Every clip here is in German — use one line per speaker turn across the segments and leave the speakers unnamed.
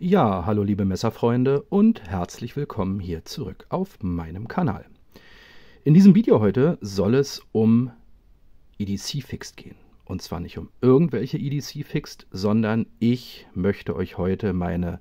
Ja, hallo liebe Messerfreunde und herzlich willkommen hier zurück auf meinem Kanal. In diesem Video heute soll es um EDC-Fixed gehen. Und zwar nicht um irgendwelche EDC-Fixed, sondern ich möchte euch heute meine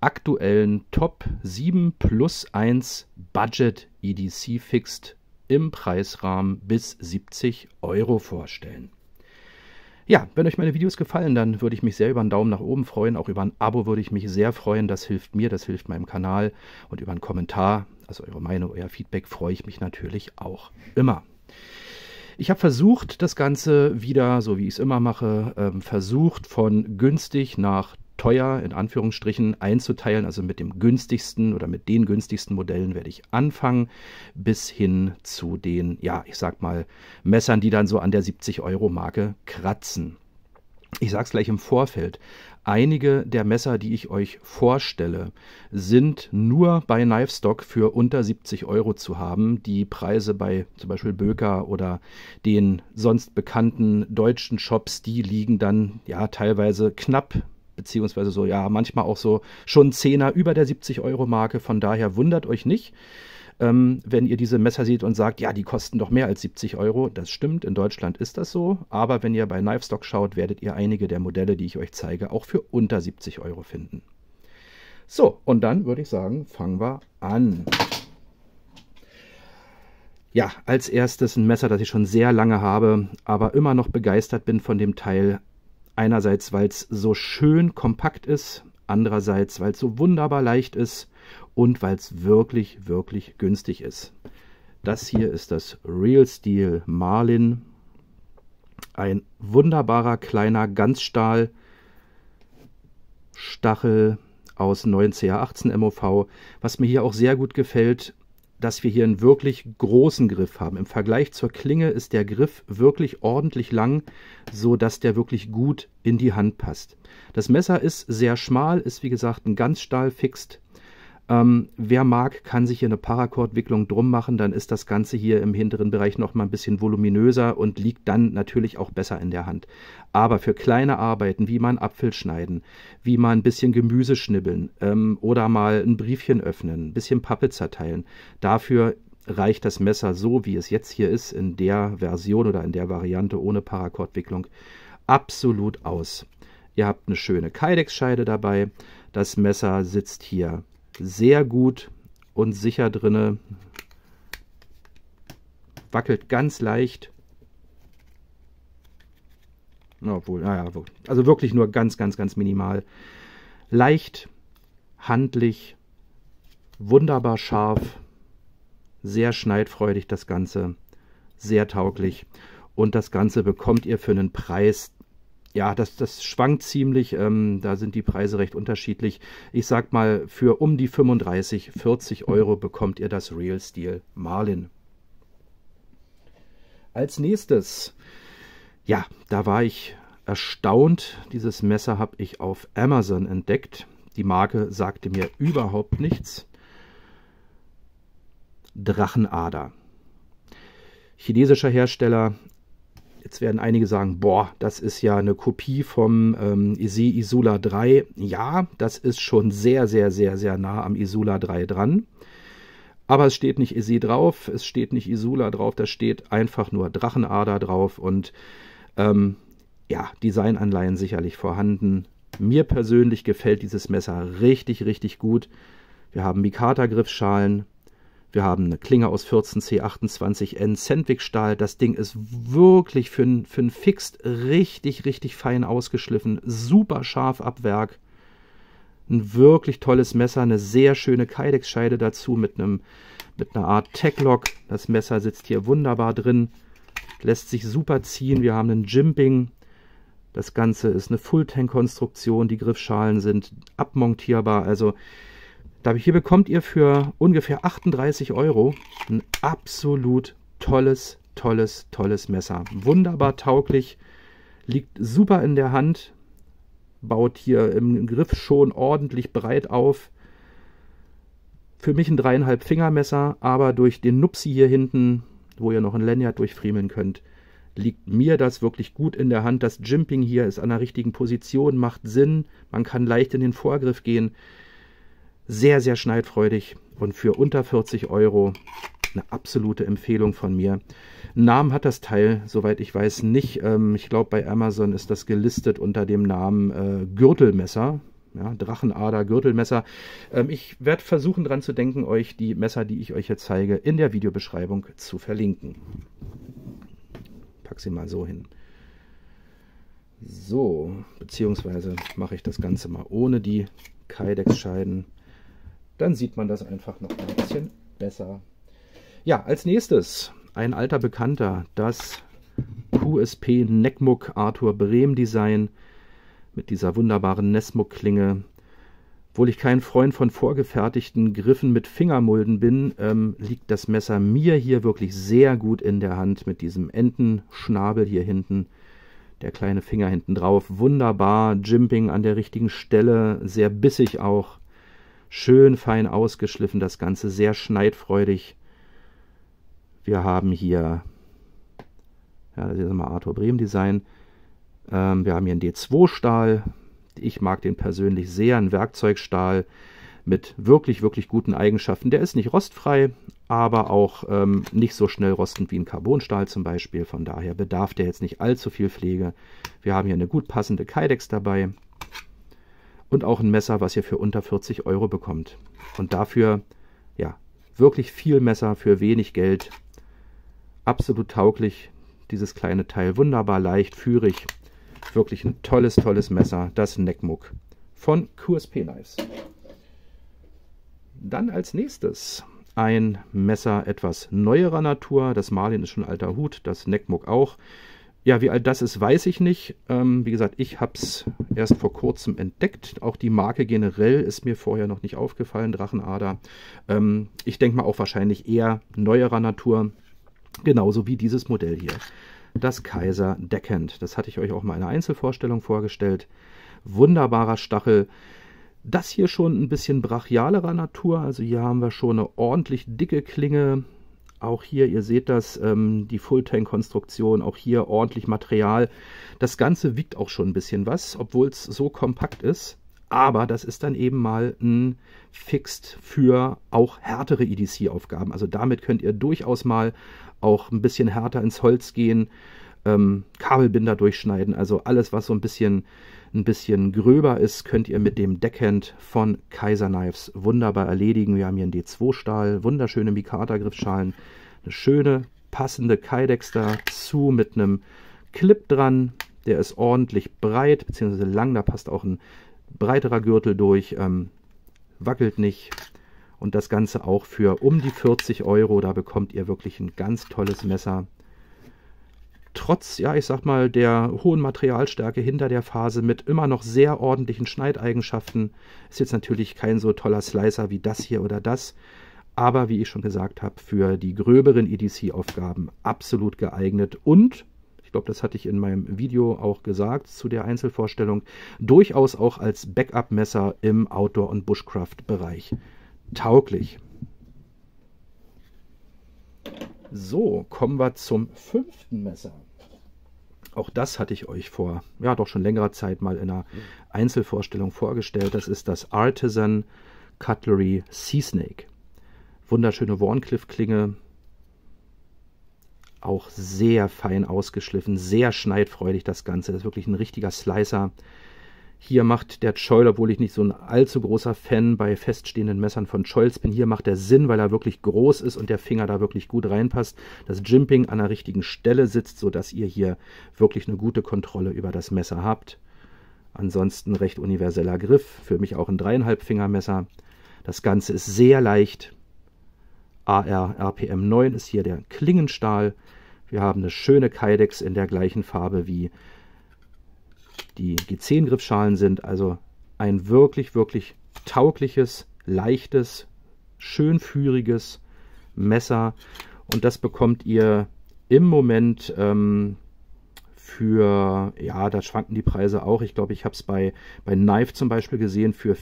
aktuellen Top 7 plus 1 Budget EDC-Fixed im Preisrahmen bis 70 Euro vorstellen. Ja, wenn euch meine Videos gefallen, dann würde ich mich sehr über einen Daumen nach oben freuen. Auch über ein Abo würde ich mich sehr freuen. Das hilft mir, das hilft meinem Kanal. Und über einen Kommentar, also eure Meinung, euer Feedback, freue ich mich natürlich auch immer. Ich habe versucht, das Ganze wieder, so wie ich es immer mache, äh, versucht von günstig nach teuer in Anführungsstrichen einzuteilen. Also mit dem günstigsten oder mit den günstigsten Modellen werde ich anfangen, bis hin zu den, ja, ich sag mal, Messern, die dann so an der 70-Euro-Marke kratzen. Ich sage es gleich im Vorfeld. Einige der Messer, die ich euch vorstelle, sind nur bei Knivestock für unter 70 Euro zu haben. Die Preise bei zum Beispiel Böker oder den sonst bekannten deutschen Shops, die liegen dann ja teilweise knapp beziehungsweise so, ja, manchmal auch so schon Zehner über der 70-Euro-Marke. Von daher wundert euch nicht, ähm, wenn ihr diese Messer seht und sagt, ja, die kosten doch mehr als 70 Euro. Das stimmt, in Deutschland ist das so. Aber wenn ihr bei Knivestock schaut, werdet ihr einige der Modelle, die ich euch zeige, auch für unter 70 Euro finden. So, und dann würde ich sagen, fangen wir an. Ja, als erstes ein Messer, das ich schon sehr lange habe, aber immer noch begeistert bin von dem Teil Einerseits, weil es so schön kompakt ist, andererseits, weil es so wunderbar leicht ist und weil es wirklich, wirklich günstig ist. Das hier ist das Real Steel Marlin. Ein wunderbarer kleiner Ganzstahl Stachel aus 9CA18 MOV. Was mir hier auch sehr gut gefällt, dass wir hier einen wirklich großen Griff haben. Im Vergleich zur Klinge ist der Griff wirklich ordentlich lang, so dass der wirklich gut in die Hand passt. Das Messer ist sehr schmal, ist wie gesagt ein ganz stahlfixt ähm, wer mag, kann sich hier eine Paracord-Wicklung drum machen, dann ist das Ganze hier im hinteren Bereich nochmal ein bisschen voluminöser und liegt dann natürlich auch besser in der Hand. Aber für kleine Arbeiten, wie mal einen Apfel schneiden, wie mal ein bisschen Gemüse schnibbeln ähm, oder mal ein Briefchen öffnen, ein bisschen Pappe zerteilen, dafür reicht das Messer so, wie es jetzt hier ist, in der Version oder in der Variante ohne Paracord-Wicklung, absolut aus. Ihr habt eine schöne Kydex-Scheide dabei. Das Messer sitzt hier sehr gut und sicher drinne. Wackelt ganz leicht. Obwohl, naja, also wirklich nur ganz, ganz, ganz minimal. Leicht, handlich, wunderbar scharf, sehr schneidfreudig das Ganze, sehr tauglich. Und das Ganze bekommt ihr für einen Preis, ja, das, das schwankt ziemlich. Ähm, da sind die Preise recht unterschiedlich. Ich sag mal, für um die 35, 40 hm. Euro bekommt ihr das Real Steel Marlin. Als nächstes, ja, da war ich erstaunt. Dieses Messer habe ich auf Amazon entdeckt. Die Marke sagte mir überhaupt nichts. Drachenader. Chinesischer Hersteller, Jetzt werden einige sagen, boah, das ist ja eine Kopie vom ähm, Isi Isula 3. Ja, das ist schon sehr, sehr, sehr, sehr nah am Isula 3 dran. Aber es steht nicht Isi drauf, es steht nicht Isula drauf, da steht einfach nur Drachenader drauf und ähm, ja, Designanleihen sicherlich vorhanden. Mir persönlich gefällt dieses Messer richtig, richtig gut. Wir haben Mikata-Griffschalen, wir haben eine Klinge aus 14C28N, Sandwich-Stahl. Das Ding ist wirklich für einen für ein Fixed richtig, richtig fein ausgeschliffen. Super scharf ab Werk. Ein wirklich tolles Messer, eine sehr schöne Kydex-Scheide dazu mit, einem, mit einer Art Tech-Lock. Das Messer sitzt hier wunderbar drin, lässt sich super ziehen. Wir haben einen Jimping. Das Ganze ist eine Full-Tank-Konstruktion. Die Griffschalen sind abmontierbar. Also hier bekommt ihr für ungefähr 38 Euro ein absolut tolles, tolles, tolles Messer. Wunderbar tauglich, liegt super in der Hand, baut hier im Griff schon ordentlich breit auf. Für mich ein dreieinhalb Fingermesser, aber durch den Nupsi hier hinten, wo ihr noch ein Lanyard durchfriemeln könnt, liegt mir das wirklich gut in der Hand. Das Jimping hier ist an der richtigen Position, macht Sinn. Man kann leicht in den Vorgriff gehen. Sehr, sehr schneidfreudig und für unter 40 Euro eine absolute Empfehlung von mir. Namen hat das Teil, soweit ich weiß, nicht. Ähm, ich glaube, bei Amazon ist das gelistet unter dem Namen äh, Gürtelmesser. Ja, Drachenader, Gürtelmesser. Ähm, ich werde versuchen, daran zu denken, euch die Messer, die ich euch jetzt zeige, in der Videobeschreibung zu verlinken. Pack sie mal so hin. So, beziehungsweise mache ich das Ganze mal ohne die Kydex-Scheiden dann sieht man das einfach noch ein bisschen besser. Ja, als nächstes ein alter Bekannter, das QSP Neckmuck Arthur Brehm Design mit dieser wunderbaren Nesmuck-Klinge. Obwohl ich kein Freund von vorgefertigten Griffen mit Fingermulden bin, ähm, liegt das Messer mir hier wirklich sehr gut in der Hand mit diesem Entenschnabel hier hinten. Der kleine Finger hinten drauf. Wunderbar, Jimping an der richtigen Stelle, sehr bissig auch schön fein ausgeschliffen, das Ganze sehr schneidfreudig. Wir haben hier, ja, das ist mal Arthur Brehm Design. Ähm, wir haben hier einen D2-Stahl. Ich mag den persönlich sehr, ein Werkzeugstahl mit wirklich, wirklich guten Eigenschaften. Der ist nicht rostfrei, aber auch ähm, nicht so schnell rostend wie ein Carbonstahl zum Beispiel. Von daher bedarf der jetzt nicht allzu viel Pflege. Wir haben hier eine gut passende Kydex dabei und auch ein Messer, was ihr für unter 40 Euro bekommt. Und dafür, ja, wirklich viel Messer für wenig Geld. Absolut tauglich, dieses kleine Teil. Wunderbar leicht, führig. Wirklich ein tolles, tolles Messer, das Neckmuck von QSP Knives. Dann als nächstes ein Messer etwas neuerer Natur. Das Marlin ist schon alter Hut, das Neckmuck auch. Ja, wie all das ist, weiß ich nicht. Ähm, wie gesagt, ich habe es erst vor kurzem entdeckt. Auch die Marke generell ist mir vorher noch nicht aufgefallen, Drachenader. Ähm, ich denke mal auch wahrscheinlich eher neuerer Natur, genauso wie dieses Modell hier. Das Kaiser Deckend. Das hatte ich euch auch mal in einer Einzelvorstellung vorgestellt. Wunderbarer Stachel. Das hier schon ein bisschen brachialerer Natur. Also hier haben wir schon eine ordentlich dicke Klinge auch hier, ihr seht das, ähm, die full konstruktion auch hier ordentlich Material. Das Ganze wiegt auch schon ein bisschen was, obwohl es so kompakt ist. Aber das ist dann eben mal ein Fixed für auch härtere EDC-Aufgaben. Also damit könnt ihr durchaus mal auch ein bisschen härter ins Holz gehen, ähm, Kabelbinder durchschneiden, also alles, was so ein bisschen ein bisschen gröber ist, könnt ihr mit dem Deckhand von Kaiser Knives wunderbar erledigen. Wir haben hier einen D2-Stahl, wunderschöne Mikata-Griffschalen, eine schöne, passende Kydex dazu mit einem Clip dran. Der ist ordentlich breit, bzw. lang, da passt auch ein breiterer Gürtel durch, ähm, wackelt nicht. Und das Ganze auch für um die 40 Euro, da bekommt ihr wirklich ein ganz tolles Messer trotz, ja, ich sag mal, der hohen Materialstärke hinter der Phase mit immer noch sehr ordentlichen Schneideigenschaften. Ist jetzt natürlich kein so toller Slicer wie das hier oder das, aber wie ich schon gesagt habe, für die gröberen EDC-Aufgaben absolut geeignet und ich glaube, das hatte ich in meinem Video auch gesagt zu der Einzelvorstellung, durchaus auch als Backup-Messer im Outdoor- und Bushcraft-Bereich tauglich. So, kommen wir zum fünften Messer. Auch das hatte ich euch vor, ja, doch schon längerer Zeit mal in einer Einzelvorstellung vorgestellt. Das ist das Artisan Cutlery Sea Snake. Wunderschöne Warncliffe-Klinge. Auch sehr fein ausgeschliffen, sehr schneidfreudig das Ganze. Das ist wirklich ein richtiger Slicer. Hier macht der Choll, obwohl ich nicht so ein allzu großer Fan bei feststehenden Messern von Choils bin, hier macht der Sinn, weil er wirklich groß ist und der Finger da wirklich gut reinpasst. Das Jimping an der richtigen Stelle sitzt, sodass ihr hier wirklich eine gute Kontrolle über das Messer habt. Ansonsten recht universeller Griff, für mich auch ein dreieinhalb Fingermesser. Das Ganze ist sehr leicht. AR RPM 9 ist hier der Klingenstahl. Wir haben eine schöne Kydex in der gleichen Farbe wie die G10-Griffschalen sind. Also ein wirklich, wirklich taugliches, leichtes, schön führiges Messer. Und das bekommt ihr im Moment ähm, für, ja, da schwanken die Preise auch. Ich glaube, ich habe es bei, bei Knife zum Beispiel gesehen für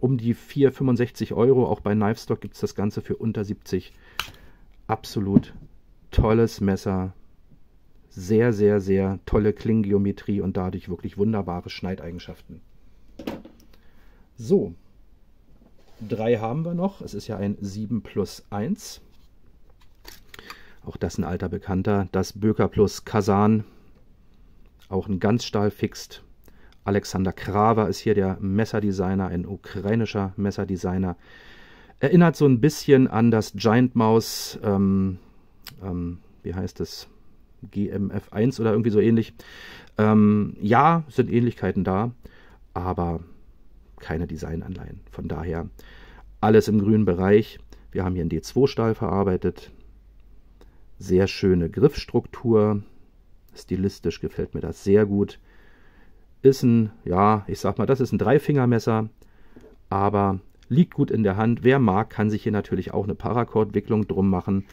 um die 4,65 Euro. Auch bei Knife Stock gibt es das Ganze für unter 70. Absolut tolles Messer, sehr, sehr, sehr tolle Klingengeometrie und dadurch wirklich wunderbare Schneideigenschaften. So, drei haben wir noch. Es ist ja ein 7 plus 1. Auch das ein alter Bekannter. Das Böker plus Kazan. Auch ein ganz stahlfixt. Alexander Kraver ist hier der Messerdesigner, ein ukrainischer Messerdesigner. Erinnert so ein bisschen an das Giant Mouse, ähm, ähm, wie heißt es, GMF1 oder irgendwie so ähnlich. Ähm, ja, sind Ähnlichkeiten da, aber keine Designanleihen. Von daher alles im grünen Bereich. Wir haben hier einen D2-Stahl verarbeitet. Sehr schöne Griffstruktur. Stilistisch gefällt mir das sehr gut. Ist ein, ja, ich sag mal, das ist ein Dreifingermesser, aber liegt gut in der Hand. Wer mag, kann sich hier natürlich auch eine Paracord-Wicklung drum machen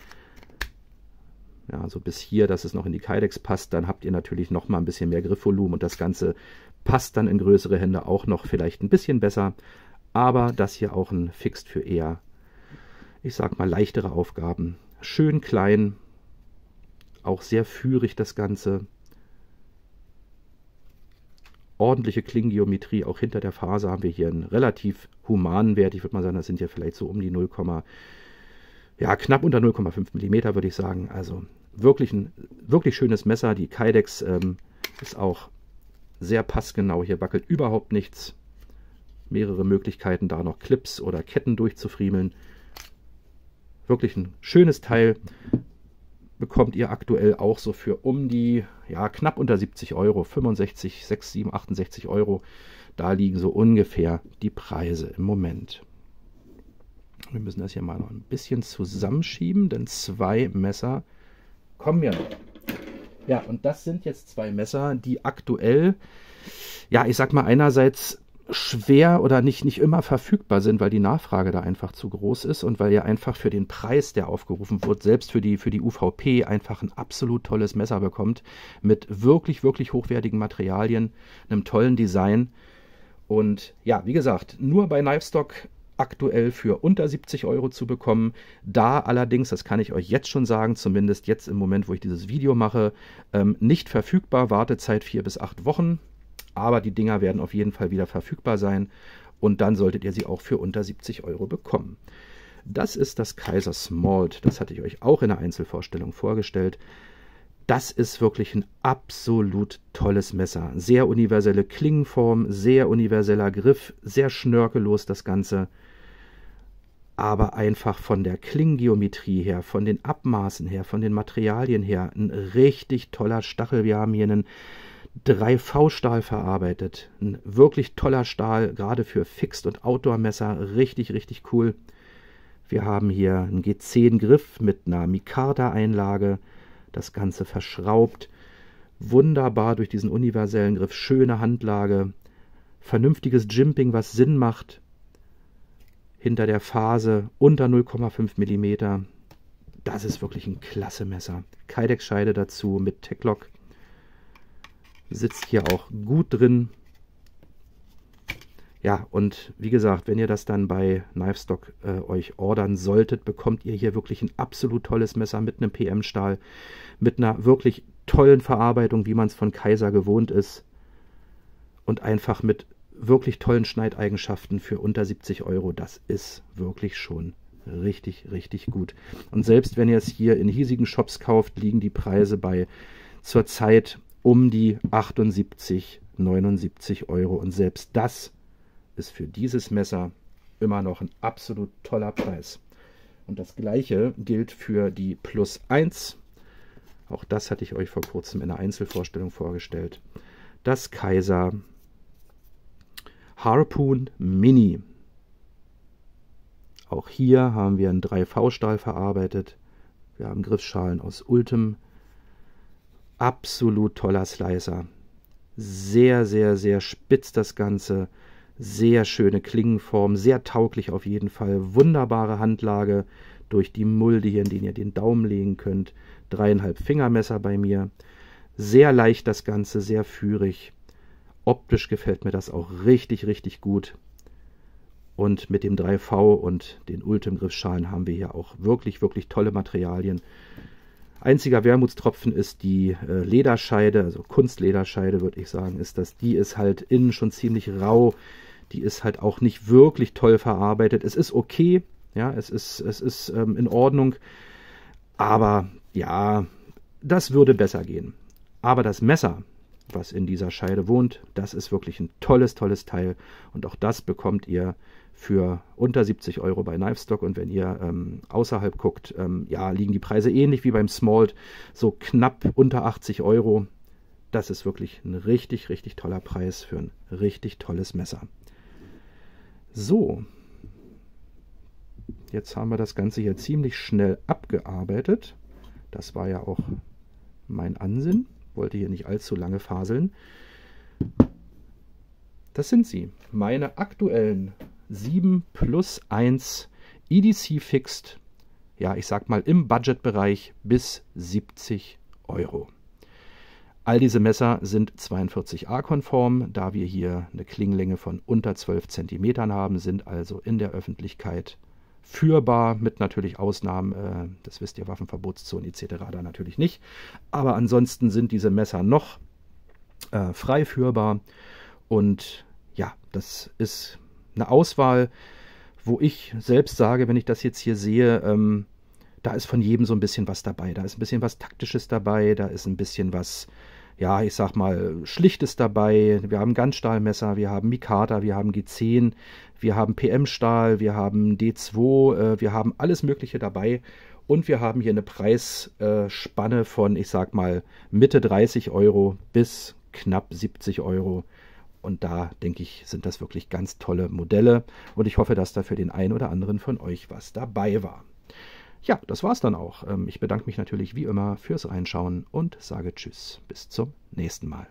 ja, also bis hier, dass es noch in die Kydex passt, dann habt ihr natürlich noch mal ein bisschen mehr Griffvolumen und das Ganze passt dann in größere Hände auch noch vielleicht ein bisschen besser. Aber das hier auch ein Fixed für eher, ich sag mal, leichtere Aufgaben. Schön klein, auch sehr führig das Ganze. Ordentliche Klingengeometrie, auch hinter der Phase haben wir hier einen relativ humanen Wert. Ich würde mal sagen, das sind ja vielleicht so um die 0,5 ja, knapp unter 0,5 mm würde ich sagen. Also wirklich ein wirklich schönes Messer. Die Kydex ähm, ist auch sehr passgenau. Hier wackelt überhaupt nichts. Mehrere Möglichkeiten, da noch Clips oder Ketten durchzufriemeln. Wirklich ein schönes Teil. Bekommt ihr aktuell auch so für um die, ja, knapp unter 70 Euro. 65, 6, 7, 68 Euro. Da liegen so ungefähr die Preise im Moment. Wir müssen das hier mal noch ein bisschen zusammenschieben, denn zwei Messer kommen ja noch. Ja, und das sind jetzt zwei Messer, die aktuell, ja, ich sag mal einerseits schwer oder nicht, nicht immer verfügbar sind, weil die Nachfrage da einfach zu groß ist und weil ja einfach für den Preis, der aufgerufen wird, selbst für die, für die UVP einfach ein absolut tolles Messer bekommt mit wirklich, wirklich hochwertigen Materialien, einem tollen Design. Und ja, wie gesagt, nur bei Livestock aktuell für unter 70 Euro zu bekommen. Da allerdings, das kann ich euch jetzt schon sagen, zumindest jetzt im Moment, wo ich dieses Video mache, ähm, nicht verfügbar. Wartezeit vier bis acht Wochen. Aber die Dinger werden auf jeden Fall wieder verfügbar sein. Und dann solltet ihr sie auch für unter 70 Euro bekommen. Das ist das Kaiser Smalt. Das hatte ich euch auch in der Einzelvorstellung vorgestellt das ist wirklich ein absolut tolles Messer. Sehr universelle Klingenform, sehr universeller Griff, sehr schnörkellos das Ganze. Aber einfach von der Klingengeometrie her, von den Abmaßen her, von den Materialien her, ein richtig toller Stachel. Wir haben hier einen 3V-Stahl verarbeitet. Ein wirklich toller Stahl, gerade für Fixed- und Outdoor-Messer. Richtig, richtig cool. Wir haben hier einen G10-Griff mit einer Micarda-Einlage das Ganze verschraubt, wunderbar durch diesen universellen Griff, schöne Handlage, vernünftiges Jimping, was Sinn macht, hinter der Phase unter 0,5 mm. Das ist wirklich ein klasse Messer. Kydex-Scheide dazu mit Techlock. Sitzt hier auch gut drin. Ja, und wie gesagt, wenn ihr das dann bei Knivestock äh, euch ordern solltet, bekommt ihr hier wirklich ein absolut tolles Messer mit einem PM-Stahl, mit einer wirklich tollen Verarbeitung, wie man es von Kaiser gewohnt ist und einfach mit wirklich tollen Schneideigenschaften für unter 70 Euro. Das ist wirklich schon richtig, richtig gut. Und selbst wenn ihr es hier in hiesigen Shops kauft, liegen die Preise bei zurzeit um die 78, 79 Euro. Und selbst das ist für dieses Messer immer noch ein absolut toller Preis. Und das gleiche gilt für die Plus 1. Auch das hatte ich euch vor kurzem in einer Einzelvorstellung vorgestellt. Das Kaiser Harpoon Mini. Auch hier haben wir einen 3V-Stahl verarbeitet. Wir haben Griffschalen aus Ultim. Absolut toller Slicer. Sehr, sehr, sehr spitz das Ganze. Sehr schöne Klingenform, sehr tauglich auf jeden Fall. Wunderbare Handlage durch die Mulde hier, in den ihr den Daumen legen könnt. Dreieinhalb Fingermesser bei mir. Sehr leicht das Ganze, sehr führig. Optisch gefällt mir das auch richtig, richtig gut. Und mit dem 3V und den Ultim Griffschalen haben wir hier auch wirklich, wirklich tolle Materialien. Einziger Wermutstropfen ist die äh, Lederscheide, also Kunstlederscheide würde ich sagen, ist das. Die ist halt innen schon ziemlich rau. Die ist halt auch nicht wirklich toll verarbeitet. Es ist okay, ja, es ist, es ist ähm, in Ordnung. Aber ja, das würde besser gehen. Aber das Messer, was in dieser Scheide wohnt, das ist wirklich ein tolles, tolles Teil. Und auch das bekommt ihr für unter 70 Euro bei Knivestock. Und wenn ihr ähm, außerhalb guckt, ähm, ja, liegen die Preise ähnlich wie beim Smalt, so knapp unter 80 Euro. Das ist wirklich ein richtig, richtig toller Preis für ein richtig tolles Messer. So, jetzt haben wir das Ganze hier ziemlich schnell abgearbeitet. Das war ja auch mein Ansinn. Wollte hier nicht allzu lange faseln. Das sind sie, meine aktuellen 7 plus 1 EDC Fixed, ja, ich sag mal im Budgetbereich bis 70 Euro. All diese Messer sind 42a-konform, da wir hier eine Klinglänge von unter 12 cm haben, sind also in der Öffentlichkeit führbar, mit natürlich Ausnahmen, äh, das wisst ihr, Waffenverbotszone etc. da natürlich nicht. Aber ansonsten sind diese Messer noch äh, frei führbar und ja, das ist eine Auswahl, wo ich selbst sage, wenn ich das jetzt hier sehe, ähm, da ist von jedem so ein bisschen was dabei. Da ist ein bisschen was Taktisches dabei, da ist ein bisschen was, ja, ich sag mal, Schlichtes dabei. Wir haben Ganzstahlmesser, wir haben Mikata, wir haben G10, wir haben PM-Stahl, wir haben D2, äh, wir haben alles Mögliche dabei. Und wir haben hier eine Preisspanne von, ich sag mal, Mitte 30 Euro bis knapp 70 Euro. Und da, denke ich, sind das wirklich ganz tolle Modelle. Und ich hoffe, dass da für den einen oder anderen von euch was dabei war. Ja, das war's dann auch. Ähm, ich bedanke mich natürlich wie immer fürs Reinschauen und sage Tschüss. Bis zum nächsten Mal.